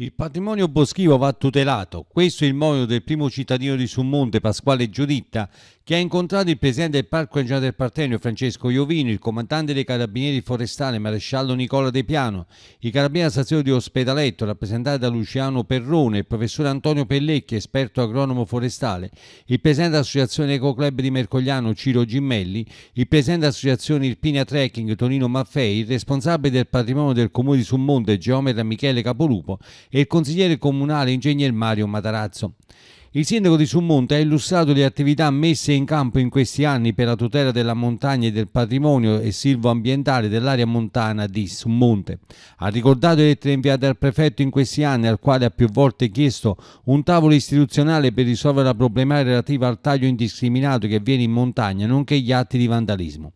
Il patrimonio boschivo va tutelato. Questo è il monito del primo cittadino di Summonte, Pasquale Giuditta, che ha incontrato il presidente del Parco Regionale del Partenio Francesco Iovino, il comandante dei carabinieri forestali Maresciallo Nicola De Piano, i carabinieri della stazione di Ospedaletto rappresentati da Luciano Perrone, il professore Antonio Pellecchi, esperto agronomo forestale, il presidente dell'associazione Eco Club di Mercogliano Ciro Gimmelli, il presidente dell'associazione Irpinia Trekking Tonino Maffei, il responsabile del patrimonio del comune di Summonte geometra Michele Capolupo e il consigliere comunale ingegner Mario Matarazzo. Il sindaco di Summonte ha illustrato le attività messe in campo in questi anni per la tutela della montagna e del patrimonio e ambientale dell'area montana di Summonte. Ha ricordato le lettere inviate al prefetto in questi anni, al quale ha più volte chiesto un tavolo istituzionale per risolvere la problematica relativa al taglio indiscriminato che avviene in montagna, nonché gli atti di vandalismo.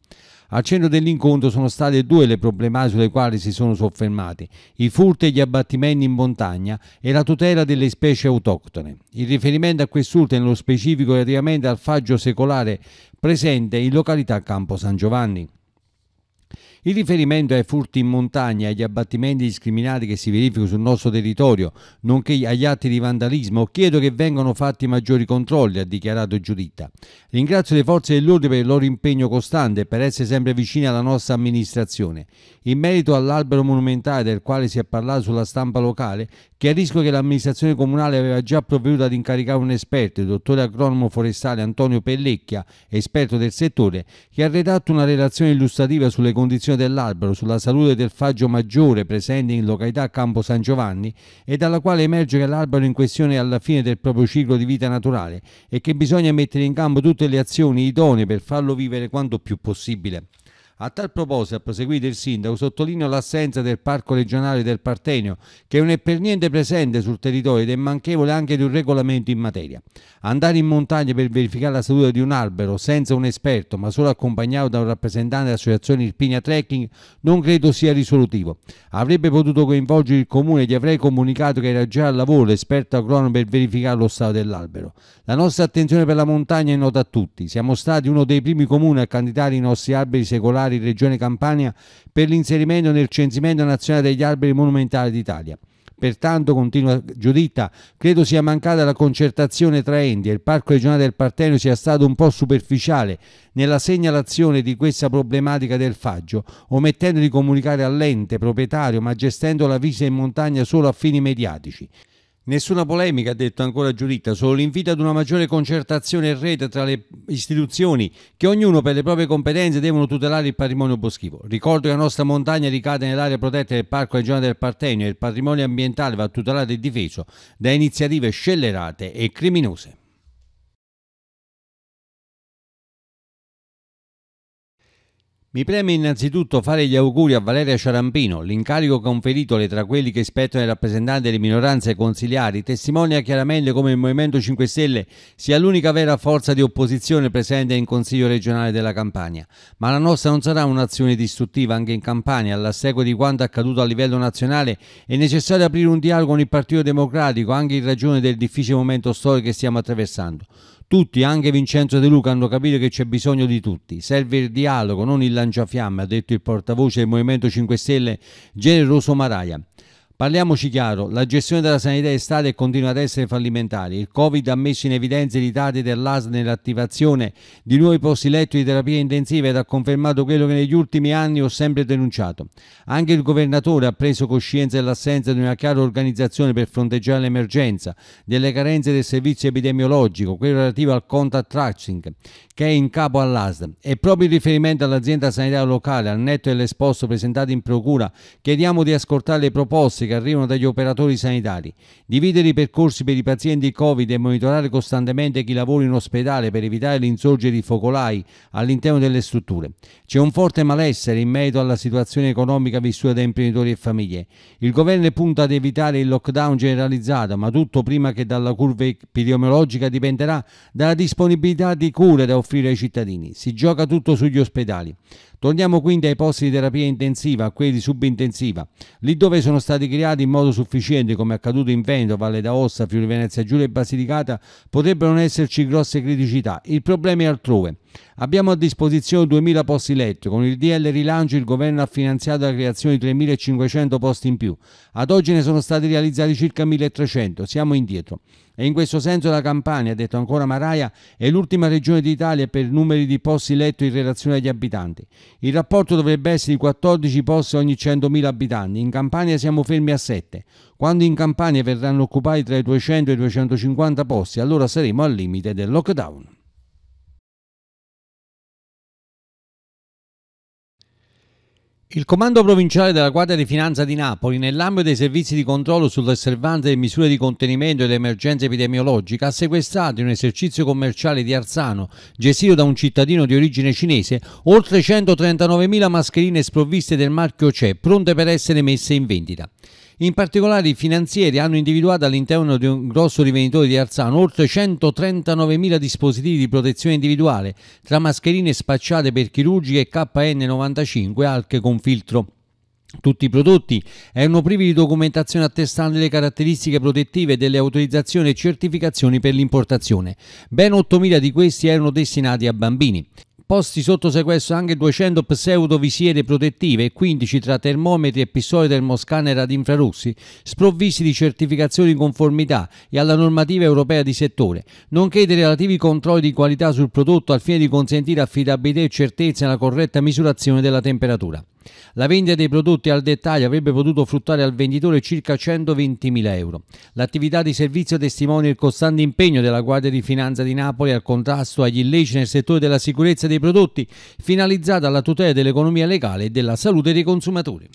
Al centro dell'incontro sono state due le problematiche sulle quali si sono soffermati, i furti e gli abbattimenti in montagna e la tutela delle specie autoctone. Il riferimento a quest'ultima nello specifico è riamente al faggio secolare presente in località Campo San Giovanni. Il riferimento ai furti in montagna e agli abbattimenti discriminati che si verificano sul nostro territorio, nonché agli atti di vandalismo, chiedo che vengano fatti maggiori controlli, ha dichiarato Giuditta. Ringrazio le forze dell'ordine per il loro impegno costante e per essere sempre vicine alla nostra amministrazione. In merito all'albero monumentale del quale si è parlato sulla stampa locale, chiarisco che l'amministrazione comunale aveva già provveduto ad incaricare un esperto, il dottore agronomo forestale Antonio Pellecchia, esperto del settore, che ha redatto una relazione illustrativa sulle condizioni dell'azione dell'albero sulla salute del faggio maggiore presente in località Campo San Giovanni e dalla quale emerge che l'albero in questione è alla fine del proprio ciclo di vita naturale e che bisogna mettere in campo tutte le azioni idonee per farlo vivere quanto più possibile. A tal proposito, ha proseguito il sindaco, sottolineo l'assenza del parco regionale del Partenio, che non è per niente presente sul territorio ed è manchevole anche di un regolamento in materia. Andare in montagna per verificare la salute di un albero senza un esperto, ma solo accompagnato da un rappresentante dell'associazione Irpinia Trekking, non credo sia risolutivo. Avrebbe potuto coinvolgere il comune e gli avrei comunicato che era già al lavoro l'esperto agronomo per verificare lo stato dell'albero. La nostra attenzione per la montagna è nota a tutti. Siamo stati uno dei primi comuni a candidare i nostri alberi secolari Agrari Regione Campania per l'inserimento nel censimento nazionale degli alberi monumentali d'Italia. Pertanto, continua Giuditta, credo sia mancata la concertazione tra enti e il Parco regionale del Partenio sia stato un po' superficiale nella segnalazione di questa problematica del faggio, omettendo di comunicare all'ente proprietario ma gestendo la visita in montagna solo a fini mediatici. Nessuna polemica, ha detto ancora Giuritta, solo l'invito ad una maggiore concertazione e rete tra le istituzioni che ognuno per le proprie competenze devono tutelare il patrimonio boschivo. Ricordo che la nostra montagna ricade nell'area protetta del Parco Regionale del Partenio e il patrimonio ambientale va tutelato e difeso da iniziative scellerate e criminose. Mi preme innanzitutto fare gli auguri a Valeria Ciarampino. L'incarico conferitole tra quelli che spettano i rappresentanti delle minoranze consiliari testimonia chiaramente come il Movimento 5 Stelle sia l'unica vera forza di opposizione presente in Consiglio regionale della Campania. Ma la nostra non sarà un'azione distruttiva anche in Campania. Alla seguito di quanto accaduto a livello nazionale è necessario aprire un dialogo con il Partito Democratico anche in ragione del difficile momento storico che stiamo attraversando. Tutti, anche Vincenzo De Luca, hanno capito che c'è bisogno di tutti. Serve il dialogo, non il lanciafiamme, ha detto il portavoce del Movimento 5 Stelle Generoso Maraia. Parliamoci chiaro, la gestione della sanità è stata e continua ad essere fallimentare. Il Covid ha messo in evidenza i ritardi dell'AS nell'attivazione di nuovi posti letto di terapia intensiva ed ha confermato quello che negli ultimi anni ho sempre denunciato. Anche il governatore ha preso coscienza dell'assenza di una chiara organizzazione per fronteggiare l'emergenza, delle carenze del servizio epidemiologico, quello relativo al contact tracing, che è in capo all'ASD. E proprio in riferimento all'azienda sanitaria locale, al netto dell'esposto presentato in procura, chiediamo di ascoltare le proposte che che arrivano dagli operatori sanitari, dividere i percorsi per i pazienti Covid e monitorare costantemente chi lavora in ospedale per evitare l'insorgere di focolai all'interno delle strutture. C'è un forte malessere in merito alla situazione economica vissuta da imprenditori e famiglie. Il governo punta ad evitare il lockdown generalizzato, ma tutto prima che dalla curva epidemiologica dipenderà dalla disponibilità di cure da offrire ai cittadini. Si gioca tutto sugli ospedali. Torniamo quindi ai posti di terapia intensiva, a quelli subintensiva, lì dove sono stati creati materiali in modo sufficiente, come accaduto in Veneto, Valle d'Aosta, Friuli Venezia Giulia e Basilicata, potrebbero non esserci grosse criticità. Il problema è altrove. Abbiamo a disposizione 2.000 posti letto. Con il DL rilancio il governo ha finanziato la creazione di 3.500 posti in più. Ad oggi ne sono stati realizzati circa 1.300. Siamo indietro. E in questo senso la Campania, ha detto ancora Maraia, è l'ultima regione d'Italia per numeri di posti letto in relazione agli abitanti. Il rapporto dovrebbe essere di 14 posti ogni 100.000 abitanti. In Campania siamo fermi a 7. Quando in Campania verranno occupati tra i 200 e i 250 posti, allora saremo al limite del lockdown. Il Comando Provinciale della Guardia di Finanza di Napoli, nell'ambito dei servizi di controllo sull'osservanza delle misure di contenimento ed emergenza epidemiologica, ha sequestrato in un esercizio commerciale di Arzano, gestito da un cittadino di origine cinese, oltre 139.000 mascherine sprovviste del marchio CE, pronte per essere messe in vendita. In particolare i finanzieri hanno individuato all'interno di un grosso rivenditore di Arzano oltre 139.000 dispositivi di protezione individuale tra mascherine spacciate per chirurgiche KN95 alche con filtro. Tutti i prodotti erano privi di documentazione attestante le caratteristiche protettive delle autorizzazioni e certificazioni per l'importazione. Ben 8.000 di questi erano destinati a bambini posti sotto sequestro anche 200 pseudo-visiere protettive e 15 tra termometri e pistole termoscanner ad infrarossi, sprovvisti di certificazioni in conformità e alla normativa europea di settore, nonché dei relativi controlli di qualità sul prodotto al fine di consentire affidabilità e certezza nella corretta misurazione della temperatura. La vendita dei prodotti al dettaglio avrebbe potuto fruttare al venditore circa 120.000 euro. L'attività di servizio testimonia il costante impegno della Guardia di Finanza di Napoli al contrasto agli illeciti nel settore della sicurezza dei prodotti, finalizzata alla tutela dell'economia legale e della salute dei consumatori.